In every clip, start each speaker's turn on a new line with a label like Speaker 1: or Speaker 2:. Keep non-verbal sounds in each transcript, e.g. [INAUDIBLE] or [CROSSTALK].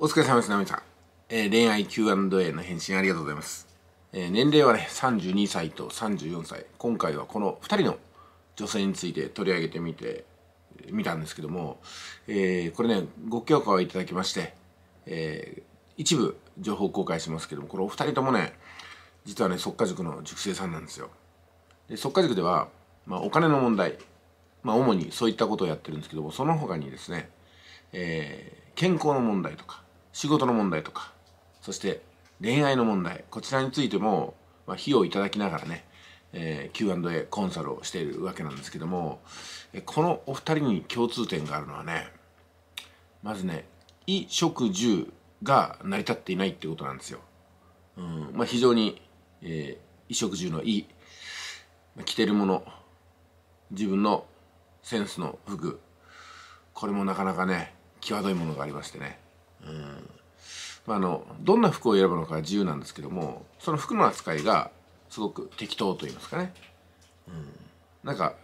Speaker 1: お疲れ様です、ナミさん。えー、恋愛 Q&A の返信ありがとうございます。えー、年齢はね、32歳と34歳。今回はこの2人の女性について取り上げてみて、見たんですけども、えー、これね、ご許可をいただきまして、え一部情報公開しますけども、このお二人ともね、実はね、即果塾の塾生さんなんですよ。で、即果塾では、まあ、お金の問題、まあ、主にそういったことをやってるんですけども、その他にですね、えー、健康の問題とか、仕事の問題とかそして恋愛の問題こちらについても、まあ、費用をいただきながらね、えー、Q&A コンサルをしているわけなんですけどもこのお二人に共通点があるのはねまずね衣食住が成り立っていないってことなんですよ。うんまあ、非常に、えー、衣食住の衣着てるもの自分のセンスの服これもなかなかね際どいものがありましてねうんまあ、あのどんな服を選ぶのか自由なんですけどもその服の扱いがすごく適当と言いますかね、うん、なんか、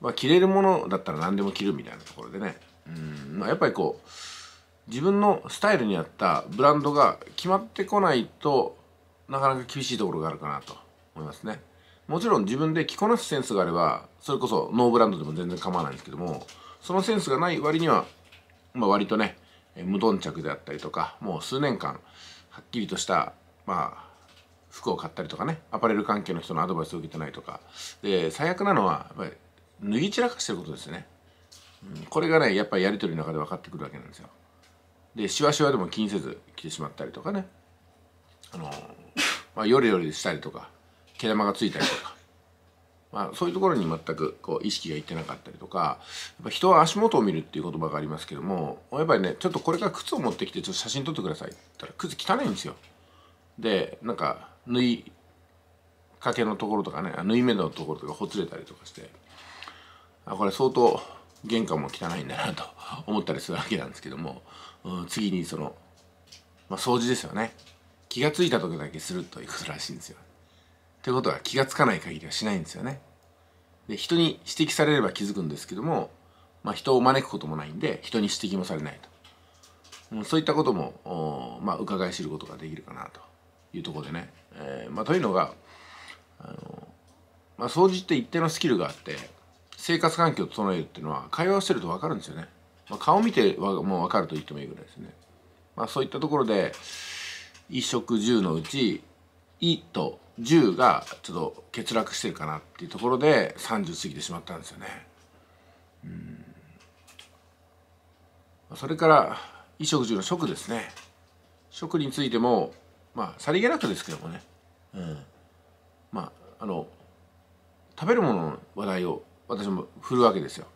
Speaker 1: まあ、着れるものだったら何でも着るみたいなところでね、うんまあ、やっぱりこう自分のスタイルに合ったブランドが決まってこないとなかなか厳しいところがあるかなと思いますねもちろん自分で着こなすセンスがあればそれこそノーブランドでも全然構わないんですけどもそのセンスがない割には、まあ、割とね無頓着であったりとかもう数年間はっきりとしたまあ服を買ったりとかねアパレル関係の人のアドバイスを受けてないとかで最悪なのはやっぱり脱ぎ散らかしてることですね、うん、これがねやっぱりやり取りの中で分かってくるわけなんですよでしわしわでも気にせず着てしまったりとかねあのまあよれよれしたりとか毛玉がついたりとかまあそういうところに全くこう意識がいってなかったりとかかやっぱ人は足元を見るっていう言葉がありますけどもやっぱりねちょっとこれから靴を持ってきてちょっと写真撮ってくださいって言ったら靴汚いんですよ。でなんか縫いかけのところとかね縫い目のところとかほつれたりとかしてあこれ相当玄関も汚いんだなと思ったりするわけなんですけども、うん、次にその、まあ、掃除ですよね気が付いた時だけするということらしいんですよ。っいうことは気が付かない限りはしないんですよね。で人に指摘されれば気づくんですけども、まあ、人を招くこともないんで人に指摘もされないと、うん、そういったこともまあ、伺い知ることができるかなというところでね、えー、まあ、というのがまあ、掃除って一定のスキルがあって生活環境を整えるっていうのは会話をしてると分かるんですよね、まあ、顔見てもう分かると言ってもいいぐらいですね、まあ、そういったところで衣食住のうち「い」と10がちょっと欠落してるかなっていうところで30過ぎてしまったんですよね。うんそれから衣食住の食ですね食についてもまあさりげなくですけどもね、うん、まああの食べるものの話題を私も振るわけですよ、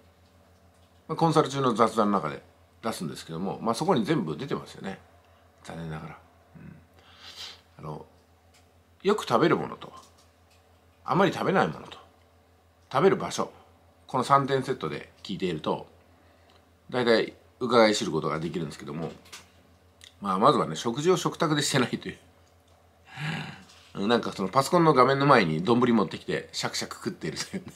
Speaker 1: まあ、コンサル中の雑談の中で出すんですけども、まあ、そこに全部出てますよね残念ながら、うん、あのよく食べるものとあまり食べないものと食べる場所この3点セットで聞いていると大体伺い知ることができるんですけども、まあ、まずはね食事を食卓でしてないというなんかそのパソコンの画面の前に丼持ってきてシャクシャク食っているというね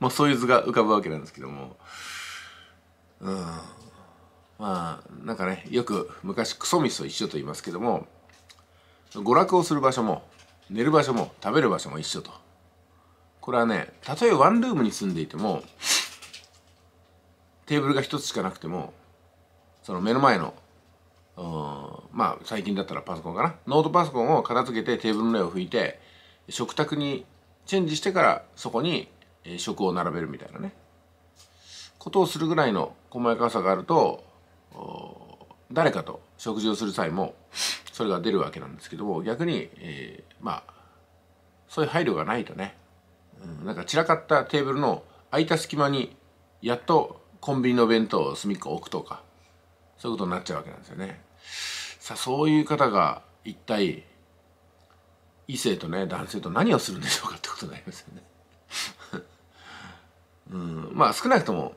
Speaker 1: まあそういう図が浮かぶわけなんですけどもうんまあなんかねよく昔クソ味噌一緒と言いますけども娯楽をする場所も寝る場所も食べる場所も一緒とこれはねたとえワンルームに住んでいてもテーブルが一つしかなくてもその目の前のまあ最近だったらパソコンかなノートパソコンを片付けてテーブルの上を拭いて食卓にチェンジしてからそこに食を並べるみたいなねことをするぐらいの細やかさがあると誰かと食事をする際もそれが出るわけなんですけども逆に、えー、まあそういう配慮がないとね、うん、なんか散らかったテーブルの空いた隙間にやっとコンビニの弁当を隅っこ置くとかそういうことになっちゃうわけなんですよね。さあそういう方が一体異性とね男性と何をするんでしょうかってことになりますよね。[LAUGHS] うん、まあ少なくとも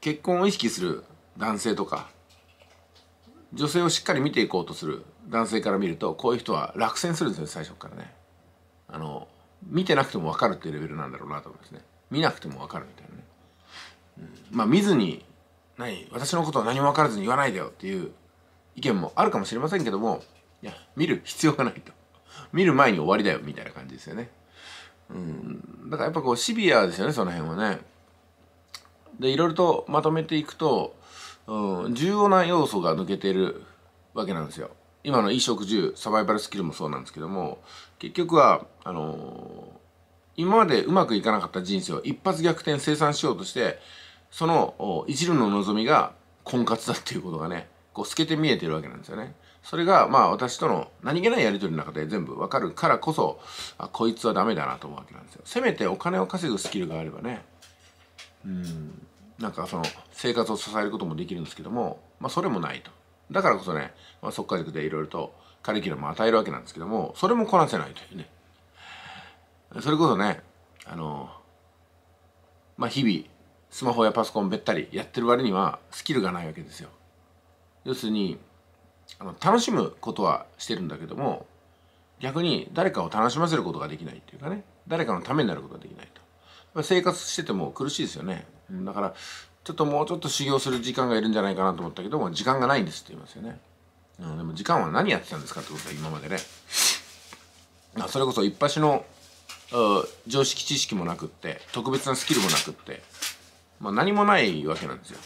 Speaker 1: 結婚を意識する男性とか女性をしっかり見ていこうとする男性から見るとこういう人は落選するんですよ最初からねあの見てなくても分かるっていうレベルなんだろうなと思うんですね見なくても分かるみたいなね、うん、まあ見ずに何私のことは何も分からずに言わないでよっていう意見もあるかもしれませんけどもいや見る必要がないと見る前に終わりだよみたいな感じですよねうんだからやっぱこうシビアですよねその辺はねでいろいろとまとめていくとうん、重要な要素が抜けてるわけなんですよ。今の衣食住、サバイバルスキルもそうなんですけども、結局は、あのー、今までうまくいかなかった人生を一発逆転生産しようとして、その一縷の望みが婚活だっていうことがね、こう透けて見えてるわけなんですよね。それが、まあ私との何気ないやりとりの中で全部わかるからこそ、あ、こいつはダメだなと思うわけなんですよ。せめてお金を稼ぐスキルがあればね。うん。なんかその生活を支えることもできるんですけども、まあ、それもないとだからこそね、まあ、即家塾でいろいろとカリキュラムを与えるわけなんですけどもそれもこなせないというねそれこそねあのまあ日々スマホやパソコンべったりやってる割にはスキルがないわけですよ要するにあの楽しむことはしてるんだけども逆に誰かを楽しませることができないっていうかね誰かのためになることができないと生活してても苦しいですよねだからちょっともうちょっと修行する時間がいるんじゃないかなと思ったけども時間がないんですって言いますよね、うん、でも時間は何やってたんですかってことは今までねそれこそ一発の常識知識もなくって特別なスキルもなくって、まあ、何もないわけなんですよ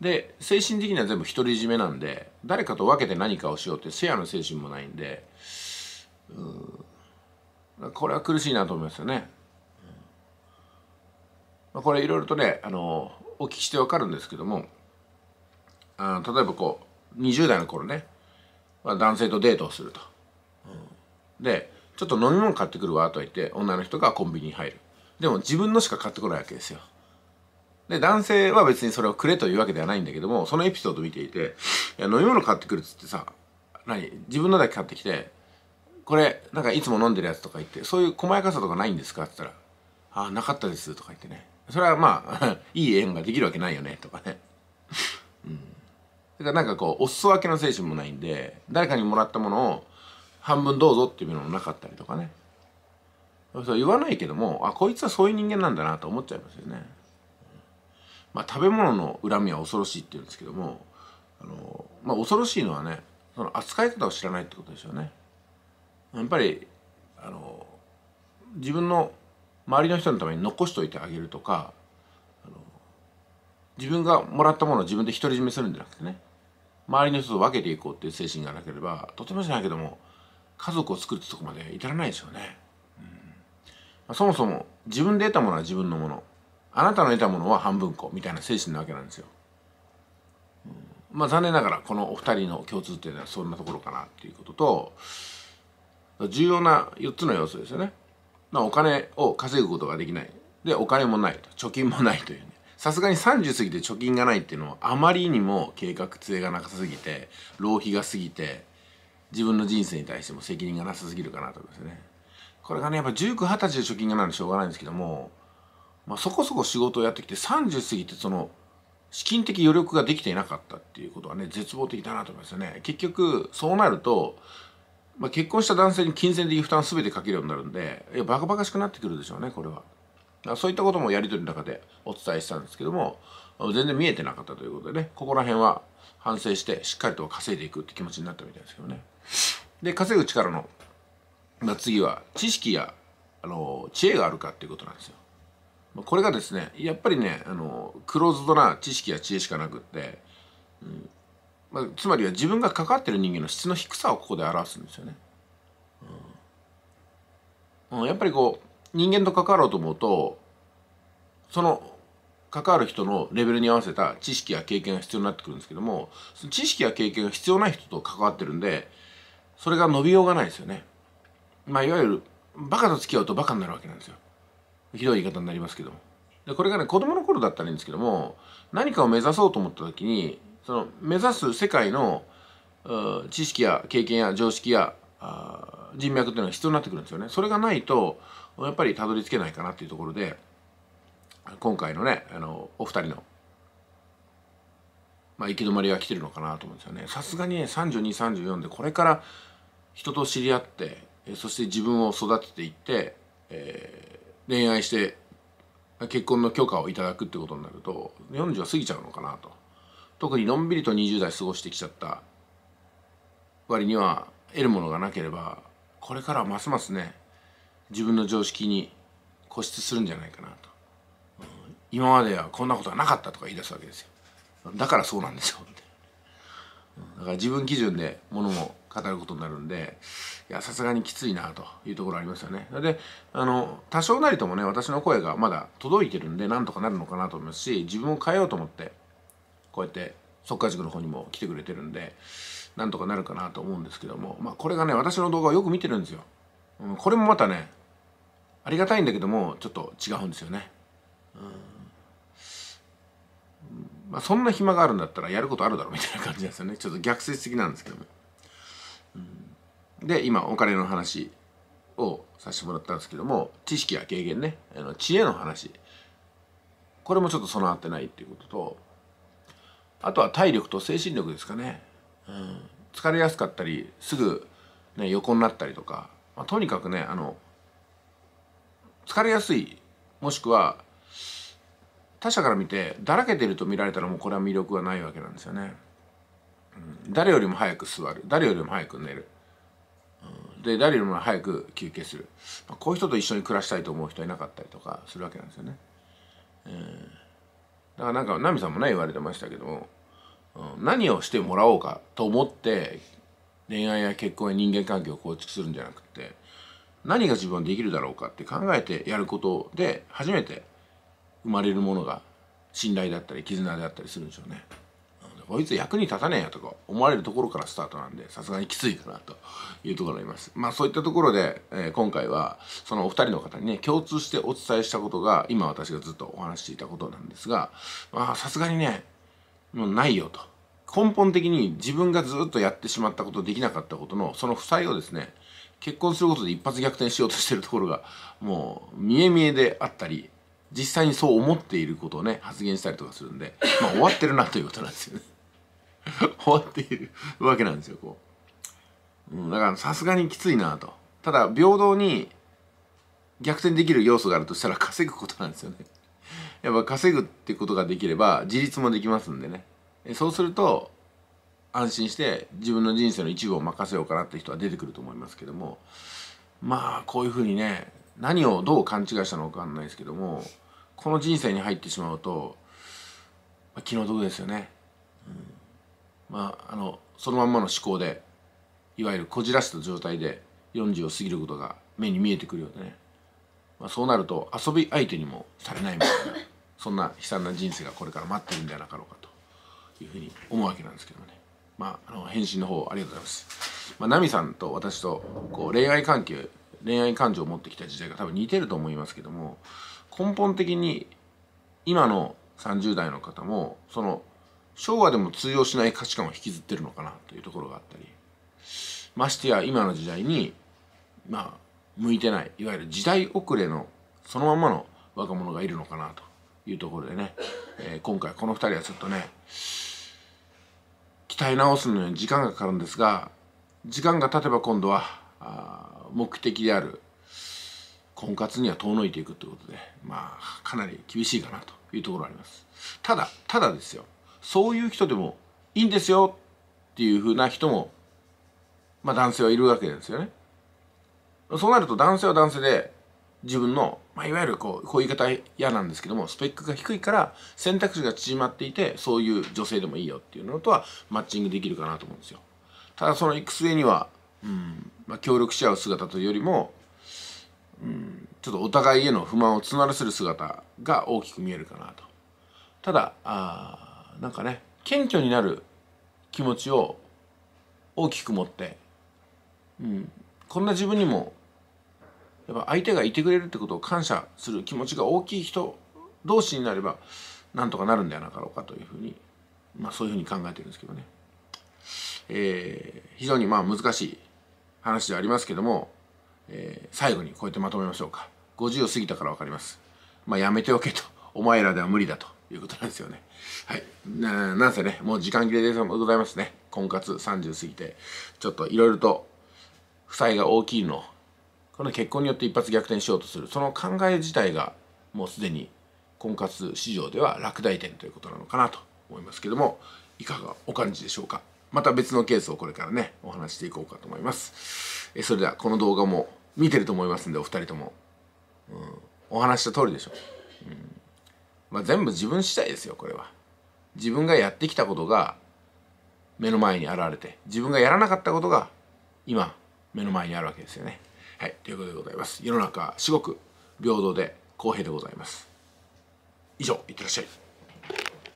Speaker 1: で精神的には全部独り占めなんで誰かと分けて何かをしようってせやの精神もないんでうんこれは苦しいなと思いますよねこれいろいろとねあのお聞きしてわかるんですけどもあ例えばこう20代の頃ね、まあ、男性とデートをすると、うん、でちょっと飲み物買ってくるわと言って女の人がコンビニに入るでも自分のしか買ってこないわけですよで男性は別にそれをくれというわけではないんだけどもそのエピソード見ていていや飲み物買ってくるっつってさ何自分のだけ買ってきてこれなんかいつも飲んでるやつとか言ってそういう細やかさとかないんですかって言ったら「ああなかったです」とか言ってねそれはまあ [LAUGHS] いい縁ができるわけないよねとかねうんだからなんかこうお裾分けの精神もないんで誰かにもらったものを半分どうぞっていうのもなかったりとかねそう言わないけどもあこいつはそういう人間なんだなと思っちゃいますよねまあ食べ物の恨みは恐ろしいって言うんですけどもあのまあ恐ろしいのはねその扱い方を知らないってことですよねやっぱりあの自分の周りの人のために残しといてあげるとか自分がもらったものを自分で独り占めするんじゃなくてね周りの人と分けていこうっていう精神がなければとてもじゃないけども家族を作るってとこまで至らないでしょうね、うん、そもそも自分で得たものは自分のものあなたの得たものは半分こみたいな精神なわけなんですよ、うん、まあ残念ながらこのお二人の共通点はそんなところかなっていうことと重要な4つの要素ですよねあ、お金を稼ぐことができないでお金もないと貯金もないというねさすがに30過ぎて貯金がないっていうのはあまりにも計画性がなさすぎて浪費が過ぎて自分の人生に対しても責任がなさすぎるかなと思いますねこれがねやっぱ1920歳で貯金がないのしょうがないんですけども、まあ、そこそこ仕事をやってきて30過ぎてその資金的余力ができていなかったっていうことはね絶望的だなと思いますよね結局そうなるとまあ、結婚した男性に金銭的負担全てかけるようになるんでいやバカバカしくなってくるでしょうねこれは。そういったこともやり取りの中でお伝えしたんですけども全然見えてなかったということでねここら辺は反省してしっかりと稼いでいくって気持ちになったみたいですけどね。で稼ぐ力の、まあ、次は知識やあの知恵があるかっていうことなんですよ。これがですねやっぱりねあのクローズドな知識や知恵しかなくって、うん、まあ、つまりは自分が関わってる人間の質の低さをここで表すんですよね。うん、やっぱりこう人間と関わろうと思うとその関わる人のレベルに合わせた知識や経験が必要になってくるんですけどもその知識や経験が必要ない人と関わってるんでそれが伸びようがないですよね。まあ、いわゆるバカと付き合うとバカになるわけなんですよ。ひどい言い方になりますけども。でこれがね子供の頃だったらいいんですけども何かを目指そうと思った時にその目指す世界の知識や経験や常識や人脈というのが必要になってくるんですよね。それがないとやっぱりたどり着けないかなっていうところで今回のねあのお二人の、まあ、行き止まりが来てるのかなと思うんですよね。さすがにね3234でこれから人と知り合ってそして自分を育てていって、えー、恋愛して結婚の許可をいただくってことになると40は過ぎちゃうのかなと。特にのんびりと20代過ごしてきちゃった割には得るものがなければこれからはますますね自分の常識に固執するんじゃないかなと、今まではこんなことはなかったとか言い出すわけですよだからそうなんですよだから自分基準でものも語ることになるんでいやさすがにきついなというところありますよねであの多少なりともね私の声がまだ届いてるんでなんとかなるのかなと思いますし自分を変えようと思ってこうやって速稼塾の方にも来てくれてるんでなんとかなるかなと思うんですけども、まあ、これがね私の動画をよく見てるんですよ、うん、これもまたねありがたいんだけどもちょっと違うんですよね、うんまあ、そんな暇があるんだったらやることあるだろうみたいな感じなんですよねちょっと逆説的なんですけども、うん、で今お金の話をさせてもらったんですけども知識や経験ねあの知恵の話これもちょっと備わってないっていうこととあとは体力と精神力ですかね、うん、疲れやすかったりすぐ、ね、横になったりとか、まあ、とにかくねあの疲れやすいもしくは他者から見てだらけてると見られたらもうこれは魅力がないわけなんですよね。うん、誰よりも早く座る誰よりも早く寝る、うん、で誰よりも早く休憩する、まあ、こういう人と一緒に暮らしたいと思う人はいなかったりとかするわけなんですよね。うんだからなんかナミさんもね言われてましたけど、うん、何をしてもらおうかと思って恋愛や結婚や人間関係を構築するんじゃなくて何が自分できるだろうかって考えてやることで初めて生まれるものが信頼だったり絆であったりするんでしょうね。こいつ役に立たねえやとか思われるところからスタートなんでさすがにきついかなというところありますまあそういったところで、えー、今回はそのお二人の方にね共通してお伝えしたことが今私がずっとお話していたことなんですがまあさすがにねもうないよと根本的に自分がずっとやってしまったことできなかったことのその負債をですね結婚することで一発逆転しようとしてるところがもう見え見えであったり実際にそう思っていることをね発言したりとかするんで、まあ、終わってるなということなんですよね。[LAUGHS] 終わっているわけなんですよこう、うん、だからさすがにきついなとただ平等に逆転できる要素があるとしたら稼ぐことなんですよね [LAUGHS] やっぱ稼ぐってことができれば自立もできますんでねそうすると安心して自分の人生の一部を任せようかなって人は出てくると思いますけどもまあこういうふうにね何をどう勘違いしたのかわかんないですけどもこの人生に入ってしまうと気の毒ですよね。うんまあ、あのそのまんまの思考でいわゆるこじらせた状態で40を過ぎることが目に見えてくるようでね、まあ、そうなると遊び相手にもされないみたいな [LAUGHS] そんな悲惨な人生がこれから待ってるんではなかろうかというふうに思うわけなんですけどもね、まあ、あの返信の方ありがとうございます。まあ、ナミさんと私とこう恋愛関係恋愛感情を持ってきた時代が多分似てると思いますけども根本的に今の30代の方もその昭和でも通用しない価値観を引きずってるのかなというところがあったりましてや今の時代にまあ向いてないいわゆる時代遅れのそのままの若者がいるのかなというところでね、えー、今回この2人はちょっとね鍛え直すのに時間がかかるんですが時間が経てば今度はあ目的である婚活には遠のいていくということでまあかなり厳しいかなというところがありますただただですよそういう人でもいいんですよっていうふうな人も、まあ、男性はいるわけですよね。そうなると男性は男性で自分の、まあ、いわゆるこうこう言い方嫌なんですけどもスペックが低いから選択肢が縮まっていてそういう女性でもいいよっていうのとはマッチングできるかなと思うんですよ。ただその行く末には、うんまあ、協力し合う姿というよりも、うん、ちょっとお互いへの不満を募らせる姿が大きく見えるかなと。ただあなんかね謙虚になる気持ちを大きく持って、うん、こんな自分にもやっぱ相手がいてくれるってことを感謝する気持ちが大きい人同士になればなんとかなるんではなかろうかというふうに、まあ、そういうふうに考えてるんですけどね、えー、非常にまあ難しい話ではありますけども、えー、最後にこうやってまとめましょうか50を過ぎたから分かります、まあ、やめておけとお前らでは無理だということなんですよね。はい。ななんせね、もう時間切れでございますね。婚活30過ぎて、ちょっといろいろと負債が大きいのこの結婚によって一発逆転しようとする、その考え自体がもうすでに婚活市場では落第点ということなのかなと思いますけども、いかがお感じでしょうか。また別のケースをこれからね、お話していこうかと思います。えそれでは、この動画も見てると思いますんで、お二人とも。うん、お話した通りでしょう。うんまあ、全部自分次第ですよこれは自分がやってきたことが目の前に現れて自分がやらなかったことが今目の前にあるわけですよねはいということでございます世の中至極平等で公平でございます以上いってらっしゃい